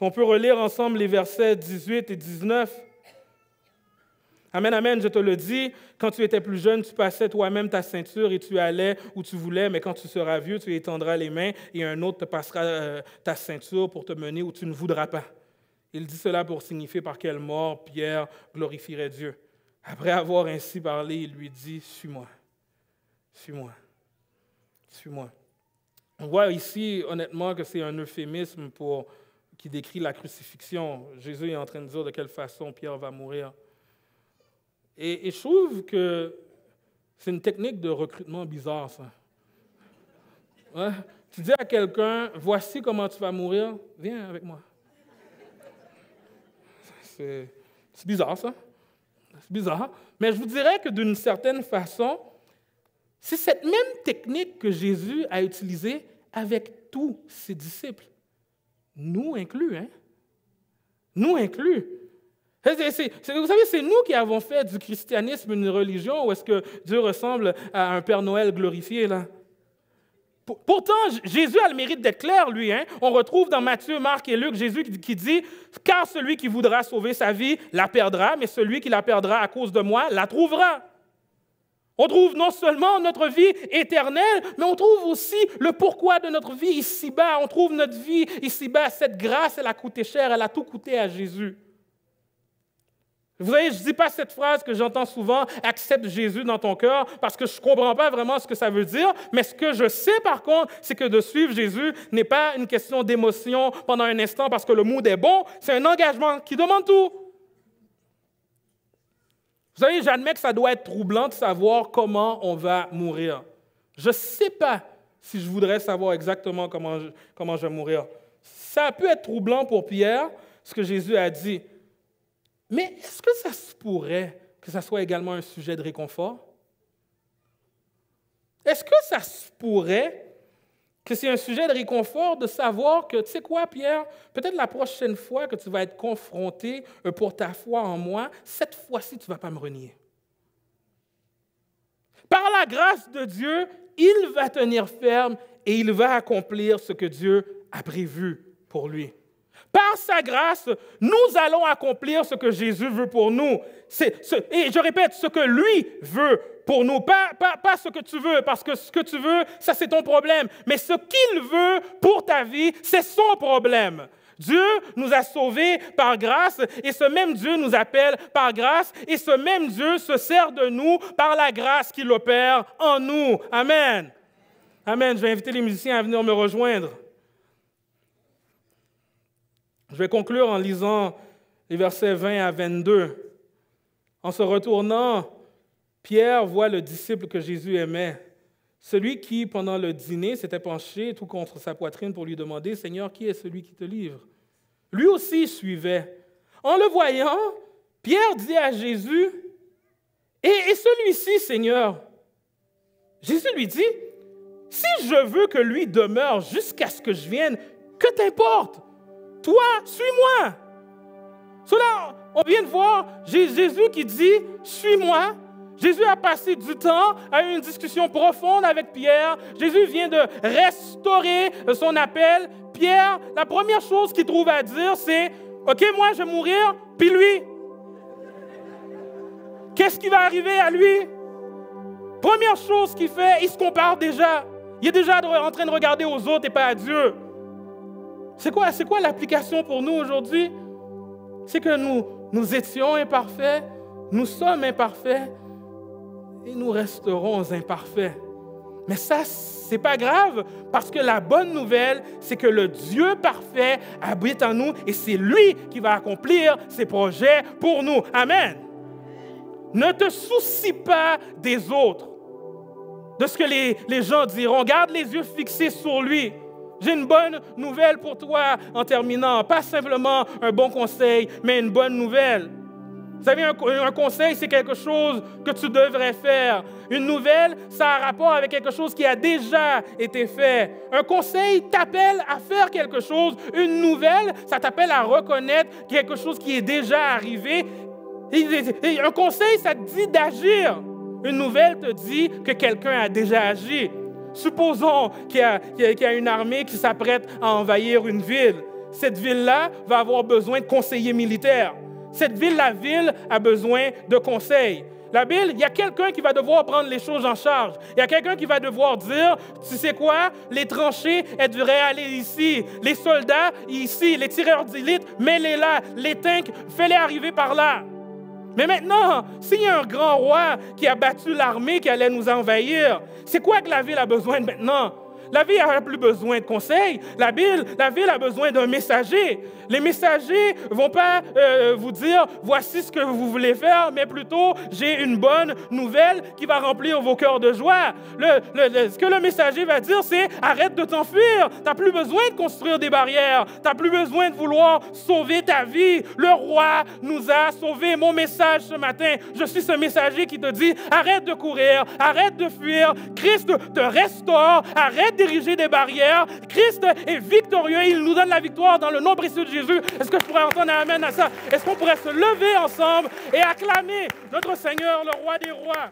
on peut relire ensemble les versets 18 et 19, Amen, amen, je te le dis, quand tu étais plus jeune, tu passais toi-même ta ceinture et tu allais où tu voulais, mais quand tu seras vieux, tu étendras les mains et un autre te passera euh, ta ceinture pour te mener où tu ne voudras pas. Il dit cela pour signifier par quelle mort Pierre glorifierait Dieu. Après avoir ainsi parlé, il lui dit, suis-moi, suis-moi, suis-moi. On voit ici, honnêtement, que c'est un euphémisme pour, qui décrit la crucifixion. Jésus est en train de dire de quelle façon Pierre va mourir. Et, je trouve que c'est une technique de recrutement bizarre, ça. Tu dis à quelqu'un, voici comment tu vas mourir, viens avec moi. C'est bizarre, ça. C'est bizarre. Mais je vous dirais que d'une certaine façon, c'est cette même technique que Jésus a utilisée avec tous ses disciples, nous inclus. Hein? Nous inclus vous savez, c'est nous qui avons fait du christianisme une religion Ou est-ce que Dieu ressemble à un Père Noël glorifié, là. Pourtant, Jésus a le mérite d'être clair, lui. Hein. On retrouve dans Matthieu, Marc et Luc Jésus qui dit, car celui qui voudra sauver sa vie la perdra, mais celui qui la perdra à cause de moi la trouvera. On trouve non seulement notre vie éternelle, mais on trouve aussi le pourquoi de notre vie ici-bas. On trouve notre vie ici-bas. Cette grâce, elle a coûté cher, elle a tout coûté à Jésus. Vous voyez, je ne dis pas cette phrase que j'entends souvent, accepte Jésus dans ton cœur, parce que je ne comprends pas vraiment ce que ça veut dire, mais ce que je sais par contre, c'est que de suivre Jésus n'est pas une question d'émotion pendant un instant parce que le mood est bon, c'est un engagement qui demande tout. Vous savez, j'admets que ça doit être troublant de savoir comment on va mourir. Je ne sais pas si je voudrais savoir exactement comment comment je vais mourir. Ça a pu être troublant pour Pierre, ce que Jésus a dit. Mais est-ce que ça se pourrait que ça soit également un sujet de réconfort? Est-ce que ça se pourrait que c'est un sujet de réconfort de savoir que, tu sais quoi, Pierre, peut-être la prochaine fois que tu vas être confronté euh, pour ta foi en moi, cette fois-ci, tu ne vas pas me renier. Par la grâce de Dieu, il va tenir ferme et il va accomplir ce que Dieu a prévu pour lui. Par sa grâce, nous allons accomplir ce que Jésus veut pour nous. et je répète, ce que lui veut pour nous, pas, pas ce que tu veux, parce que ce que tu veux, ça c'est ton problème, mais ce qu'il veut pour ta vie, c'est son problème. Dieu nous a sauvés par grâce et ce même Dieu nous appelle par grâce et ce même Dieu se sert de nous par la grâce qu'il opère en nous. Amen. Amen. Je vais inviter les musiciens à venir me rejoindre. Je vais conclure en lisant les versets 20 à 22. En se retournant, Pierre voit le disciple que Jésus aimait, celui qui, pendant le dîner, s'était penché tout contre sa poitrine pour lui demander, Seigneur, qui est celui qui te livre Lui aussi suivait. En le voyant, Pierre dit à Jésus, et, et celui-ci, Seigneur Jésus lui dit, si je veux que lui demeure jusqu'à ce que je vienne, que t'importe toi, suis-moi. Cela, on vient de voir Jésus qui dit, suis-moi. Jésus a passé du temps à une discussion profonde avec Pierre. Jésus vient de restaurer son appel. Pierre, la première chose qu'il trouve à dire, c'est, OK, moi, je vais mourir, puis lui. Qu'est-ce qui va arriver à lui? Première chose qu'il fait, il se compare déjà. Il est déjà en train de regarder aux autres et pas à Dieu. C'est quoi, c'est quoi l'application pour nous aujourd'hui? C'est que nous, nous étions imparfaits, nous sommes imparfaits et nous resterons imparfaits. Mais ça, c'est pas grave, parce que la bonne nouvelle, c'est que le Dieu parfait habite en nous et c'est lui qui va accomplir ses projets pour nous. Amen. Ne te soucie pas des autres, de ce que les, les gens diront. Garde les yeux fixés sur lui. J'ai une bonne nouvelle pour toi en terminant. Pas simplement un bon conseil, mais une bonne nouvelle. Vous savez, un, conseil, c'est quelque chose que tu devrais faire. Une nouvelle, ça a rapport avec quelque chose qui a déjà été fait. Un conseil t'appelle à faire quelque chose. Une nouvelle, ça t'appelle à reconnaître quelque chose qui est déjà arrivé. un conseil, ça te dit d'agir. Une nouvelle te dit que quelqu'un a déjà agi. Supposons qu'il y, a une armée qui s'apprête à envahir une ville. Cette ville-là va avoir besoin de conseillers militaires. Cette ville, la ville, a besoin de conseils. La ville, il y a quelqu'un qui va devoir prendre les choses en charge. Il y a quelqu'un qui va devoir dire, tu sais quoi, les tranchées, elles devraient aller ici. Les soldats, ici. Les tireurs d'élite, mets-les là. Les tanks, fais-les arriver par là. Mais maintenant, s'il y a un grand roi qui a battu l'armée qui allait nous envahir, c'est quoi que la ville a besoin maintenant? La ville n'a plus besoin de conseils. La ville, a besoin d'un messager. Les messagers ne vont pas euh, vous dire voici ce que vous voulez faire, mais plutôt j'ai une bonne nouvelle qui va remplir vos cœurs de joie. ce que le messager va dire, c'est arrête de t'enfuir. Tu n'as plus besoin de construire des barrières. Tu n'as plus besoin de vouloir sauver ta vie. Le roi nous a sauvés. Mon message ce matin, je suis ce messager qui te dit arrête de courir, arrête de fuir. Christ te restaure, arrête diriger des barrières. Christ est victorieux. Il nous donne la victoire dans le nom précieux de Jésus. Est-ce que je pourrais entendre un amen à ça? Est-ce qu'on pourrait se lever ensemble et acclamer notre Seigneur, le roi des rois?